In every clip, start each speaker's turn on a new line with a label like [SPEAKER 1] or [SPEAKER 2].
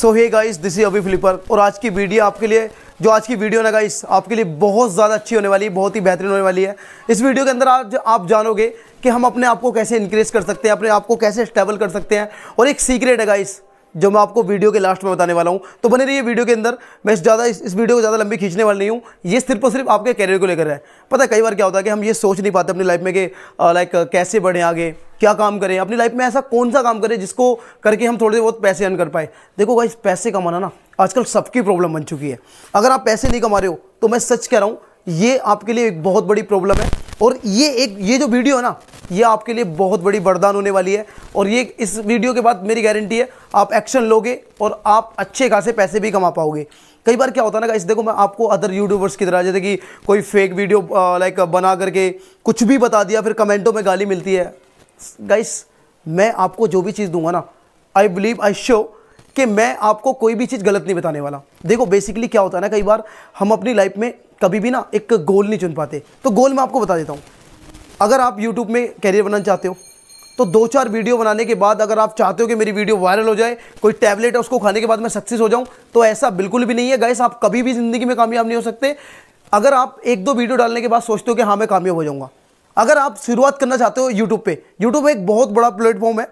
[SPEAKER 1] so hey guys this is Abhi Flipper और आज की वीडियो आपके लिए जो आज की वीडियो ना गाइस आपके लिए बहुत ज़्यादा अच्छी होने वाली है बहुत ही बेहतरीन होने वाली है इस वीडियो के अंदर आज आप जानोगे कि हम अपने आप को कैसे इंक्रेज कर सकते हैं अपने आप को कैसे स्टेबल कर सकते हैं और एक सीक्रेट है गाइस जो मैं आपको वीडियो के लास्ट में बताने वाला हूँ तो बने रहिए वीडियो के अंदर मैं ज़्यादा इस, वीडियो को ज़्यादा लंबी खींचने वाला नहीं हूँ ये सिर्फ और सिर्फ आपके कैरियर को लेकर है पता है कई बार क्या होता है कि हम ये सोच नहीं पाते अपनी लाइफ में कि लाइक कैसे बढ़ें आगे क्या काम करें अपनी लाइफ में ऐसा कौन सा काम करें जिसको करके हम थोड़े बहुत पैसे अर्न कर पाए देखो भाई पैसे कमाना ना आजकल सबकी प्रॉब्लम बन चुकी है अगर आप पैसे नहीं कमा रहे हो तो मैं सच कह रहा हूँ ये आपके लिए एक बहुत बड़ी प्रॉब्लम है और ये एक ये जो वीडियो है ना ये आपके लिए बहुत बड़ी वरदान होने वाली है और ये इस वीडियो के बाद मेरी गारंटी है आप एक्शन लोगे और आप अच्छे खासे पैसे भी कमा पाओगे कई बार क्या होता है ना इस देखो मैं आपको अदर यूट्यूबर्स की तरह जैसे कि कोई फेक वीडियो लाइक बना करके कुछ भी बता दिया फिर कमेंटों में गाली मिलती है गाइस मैं आपको जो भी चीज़ दूंगा ना आई बिलीव आई शो कि मैं आपको कोई भी चीज़ गलत नहीं बताने वाला देखो बेसिकली क्या होता है ना कई बार हम अपनी लाइफ में कभी भी ना एक गोल नहीं चुन पाते तो गोल मैं आपको बता देता हूँ अगर आप यूट्यूब में कैरियर बनाना चाहते हो तो दो चार वीडियो बनाने के बाद अगर आप चाहते हो कि मेरी वीडियो वायरल हो जाए कोई टैबलेट है उसको खाने के बाद मैं सक्सेस हो जाऊं तो ऐसा बिल्कुल भी नहीं है गैस आप कभी भी ज़िंदगी में कामयाब नहीं हो सकते अगर आप एक दो वीडियो डालने के बाद सोचते हो कि हाँ मैं कामयाब हो जाऊँगा अगर आप शुरुआत करना चाहते हो यूट्यूब पर यूट्यूब एक बहुत बड़ा प्लेटफॉर्म है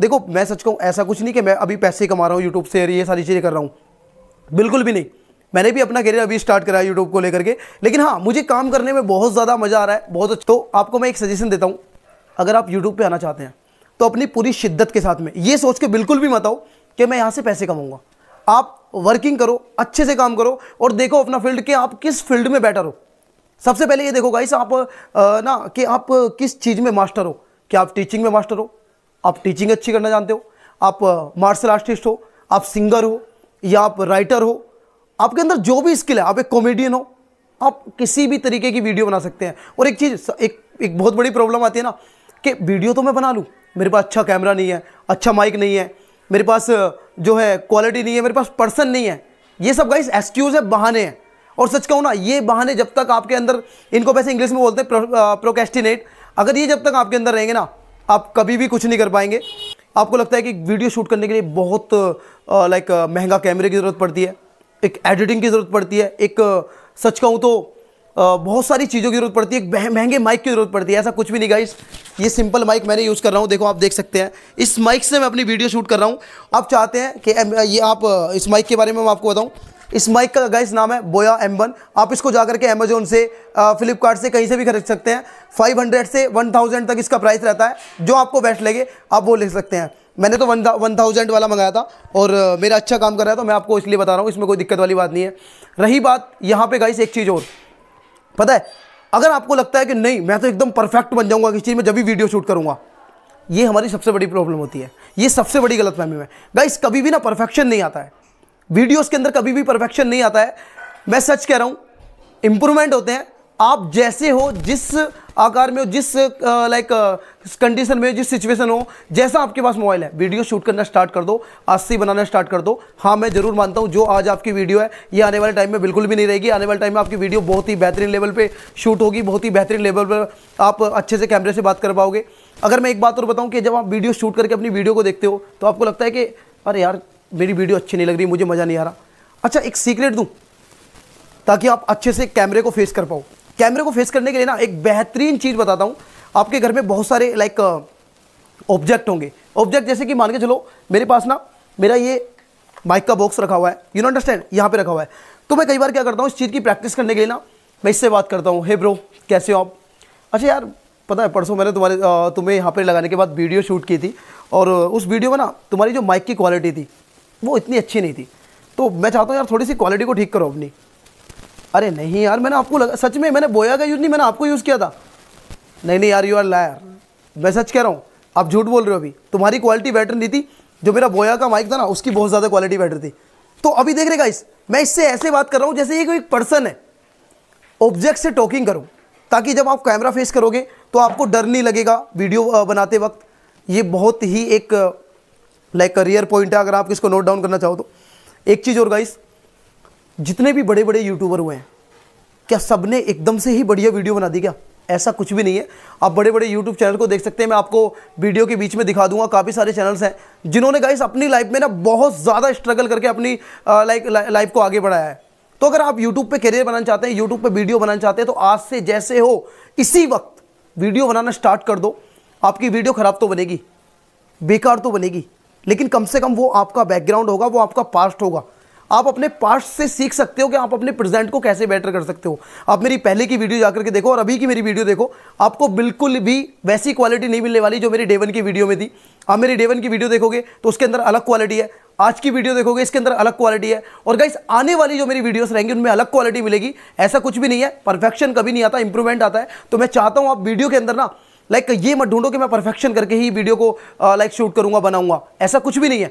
[SPEAKER 1] देखो मैं सच कहूँ ऐसा कुछ नहीं कि मैं अभी पैसे कमा रहा हूँ यूट्यूब से ये सारी चीज़ें कर रहा हूँ बिल्कुल भी नहीं मैंने भी अपना करियर अभी स्टार्ट करा यूट्यूब को लेकर के लेकिन हाँ मुझे काम करने में बहुत ज़्यादा मज़ा आ रहा है बहुत अच्छा तो आपको मैं एक सजेशन देता हूँ अगर आप यूट्यूब पर आना चाहते हैं तो अपनी पूरी शिद्दत के साथ में ये सोच के बिल्कुल भी मत आओ कि मैं यहाँ से पैसे कमाऊँगा आप वर्किंग करो अच्छे से काम करो और देखो अपना फील्ड कि आप किस फील्ड में बेटर हो सबसे पहले ये देखो गाइस आप ना कि आप किस चीज़ में मास्टर हो क्या आप टीचिंग में मास्टर हो आप टीचिंग अच्छी करना जानते हो आप मार्शल आर्टिस्ट हो आप सिंगर हो या आप राइटर हो आपके अंदर जो भी स्किल है आप एक कॉमेडियन हो आप किसी भी तरीके की वीडियो बना सकते हैं और एक चीज़ एक एक बहुत बड़ी प्रॉब्लम आती है ना कि वीडियो तो मैं बना लूँ मेरे पास अच्छा कैमरा नहीं है अच्छा माइक नहीं है मेरे पास जो है क्वालिटी नहीं है मेरे पास पर्सन नहीं है ये सब गाइस एक्सक्यूज़ है बहाने हैं और सच कहूँ ना ये बहाने जब तक आपके अंदर इनको वैसे इंग्लिश में बोलते हैं प्रोकेस्टिनेट अगर ये जब तक आपके अंदर रहेंगे ना आप कभी भी कुछ नहीं कर पाएंगे आपको लगता है कि वीडियो शूट करने के लिए बहुत लाइक महंगा कैमरे की ज़रूरत पड़ती है एक एडिटिंग की ज़रूरत पड़ती है एक सच कहूँ तो बहुत सारी चीज़ों की ज़रूरत पड़ती है एक महंगे माइक की ज़रूरत पड़ती है ऐसा कुछ भी नहीं गाइस ये सिंपल माइक मैंने यूज़ कर रहा हूँ देखो आप देख सकते हैं इस माइक से मैं अपनी वीडियो शूट कर रहा हूँ आप चाहते हैं कि ये आप इस माइक के बारे में मैं आपको बताऊँ इस माइक का गाइस नाम है बोया एम वन आप इसको जाकर के अमेजोन से फ्लिपकार्ट से कहीं से भी खरीद सकते हैं 500 से 1000 तक इसका प्राइस रहता है जो आपको बेस्ट लगे आप वो ले सकते हैं मैंने तो वन वन थाउजेंड वाला मंगाया था और मेरा अच्छा काम कर रहा है तो मैं आपको इसलिए बता रहा हूँ इसमें कोई दिक्कत वाली बात नहीं है रही बात यहाँ पर गाइस एक चीज़ और पता है अगर आपको लगता है कि नहीं मैं तो एकदम परफेक्ट बन जाऊँगा किस चीज़ में जब भी वीडियो शूट करूँगा ये हमारी सबसे बड़ी प्रॉब्लम होती है ये सबसे बड़ी गलतफहमी है गाइस कभी भी ना परफेक्शन नहीं आता है वीडियोस के अंदर कभी भी परफेक्शन नहीं आता है मैं सच कह रहा हूं इंप्रूवमेंट होते हैं आप जैसे हो जिस आकार में हो जिस लाइक कंडीशन में जिस सिचुएशन हो जैसा आपके पास मोबाइल है वीडियो शूट करना स्टार्ट कर दो आज से बनाना स्टार्ट कर दो हाँ मैं जरूर मानता हूँ जो आज आपकी वीडियो है ये आने वाले टाइम में बिल्कुल भी नहीं रहेगी आने वाले टाइम में आपकी वीडियो बहुत ही बेहतरीन लेवल पर शूट होगी बहुत ही बेहतरीन लेवल पर आप अच्छे से कैमरे से बात कर पाओगे अगर मैं एक बात और बताऊँ कि जब आप वीडियो शूट करके अपनी वीडियो को देखते हो तो आपको लगता है कि अरे यार मेरी वीडियो अच्छी नहीं लग रही मुझे मज़ा नहीं आ रहा अच्छा एक सीक्रेट दूँ ताकि आप अच्छे से कैमरे को फेस कर पाओ कैमरे को फेस करने के लिए ना एक बेहतरीन चीज़ बताता हूँ आपके घर में बहुत सारे लाइक ऑब्जेक्ट होंगे ऑब्जेक्ट जैसे कि मान के चलो मेरे पास ना मेरा ये माइक का बॉक्स रखा हुआ है यू नो अंडरस्टैंड यहाँ पे रखा हुआ है तो मैं कई बार क्या करता हूँ इस चीज़ की प्रैक्टिस करने के लिए ना मैं इससे बात करता हूँ हे ब्रो कैसे हो आप अच्छा यार पता है परसों मैंने तुम्हारे तुम्हें यहाँ पर लगाने के बाद वीडियो शूट की थी और उस वीडियो में ना तुम्हारी जो माइक की क्वालिटी थी वो इतनी अच्छी नहीं थी तो मैं चाहता हूँ यार थोड़ी सी क्वालिटी को ठीक करो अपनी अरे नहीं यार मैंने आपको लगा सच में मैंने बोया का यूज़ नहीं मैंने आपको यूज़ किया था नहीं नहीं यार यू आर लायर मैं सच कह रहा हूँ आप झूठ बोल रहे हो अभी तुम्हारी क्वालिटी बेटर नहीं थी जो मेरा बोया का माइक था ना उसकी बहुत ज़्यादा क्वालिटी बेटर थी तो अभी देख रहे गाइस मैं इससे ऐसे बात कर रहा हूँ जैसे ये कोई पर्सन है ऑब्जेक्ट से टॉकिंग करूँ ताकि जब आप कैमरा फेस करोगे तो आपको डर नहीं लगेगा वीडियो बनाते वक्त ये बहुत ही एक लाइक करियर पॉइंट है अगर आप किसको नोट डाउन करना चाहो तो एक चीज़ और गाइस जितने भी बड़े बड़े यूट्यूबर हुए हैं क्या सब ने एकदम से ही बढ़िया वीडियो बना दी क्या ऐसा कुछ भी नहीं है आप बड़े बड़े यूट्यूब चैनल को देख सकते हैं मैं आपको वीडियो के बीच में दिखा दूंगा काफ़ी सारे चैनल्स हैं जिन्होंने गाइस अपनी लाइफ में ना बहुत ज़्यादा स्ट्रगल करके अपनी लाइक लाइफ को आगे बढ़ाया है तो अगर आप यूट्यूब पर करियर बनाना चाहते हैं यूट्यूब पर वीडियो बनाना चाहते हैं तो आज से जैसे हो इसी वक्त वीडियो बनाना स्टार्ट कर दो आपकी वीडियो ख़राब तो बनेगी बेकार तो बनेगी लेकिन कम से कम वो आपका बैकग्राउंड होगा वो आपका पास्ट होगा आप अपने पास्ट से सीख सकते हो कि आप अपने प्रेजेंट को कैसे बेटर कर सकते हो आप मेरी पहले की वीडियो जाकर के देखो और अभी की मेरी वीडियो देखो आपको बिल्कुल भी वैसी क्वालिटी नहीं मिलने वाली जो मेरी डेवन की वीडियो में थी आप मेरी डेवन की वीडियो देखोगे तो उसके अंदर अलग क्वालिटी है आज की वीडियो देखोगे इसके अंदर अलग क्वालिटी है और गाइस आने वाली जो मेरी वीडियोस रहेंगी उनमें अलग क्वालिटी मिलेगी ऐसा कुछ भी नहीं है परफेक्शन कभी नहीं आता इंप्रूवमेंट आता है तो मैं चाहता हूँ आप वीडियो के अंदर ना लाइक ये मत ढूंढो कि मैं परफेक्शन करके ही वीडियो को लाइक शूट करूँगा बनाऊँगा ऐसा कुछ भी नहीं है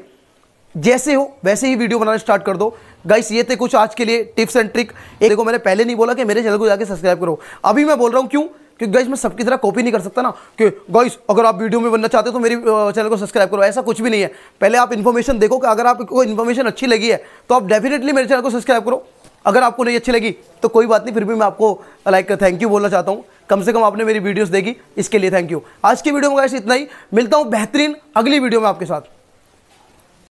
[SPEAKER 1] जैसे हो वैसे ही वीडियो बनाना स्टार्ट कर दो गाइस ये थे कुछ आज के लिए टिप्स एंड ट्रिक एक देखो मैंने पहले नहीं बोला कि मेरे चैनल को जाके सब्सक्राइब करो अभी मैं बोल रहा हूँ क्यों क्योंकि गाइस मैं सबकी तरह कॉपी नहीं कर सकता ना कि गाइस अगर आप वीडियो में बनना चाहते हो तो मेरी चैनल को सब्सक्राइब करो ऐसा कुछ भी नहीं है पहले आप इन्फॉर्मेशन देखो कि अगर आपको इन्फॉर्मेशन अच्छी लगी है तो आप डेफिनेटली मेरे चैनल को सब्सक्राइब करो अगर आपको नहीं अच्छी लगी तो कोई बात नहीं फिर भी मैं आपको लाइक थैंक यू बोलना चाहता हूँ कम से कम आपने मेरी वीडियोस देखी इसके लिए थैंक यू आज की वीडियो में इतना ही मिलता हूँ बेहतरीन अगली वीडियो में आपके साथ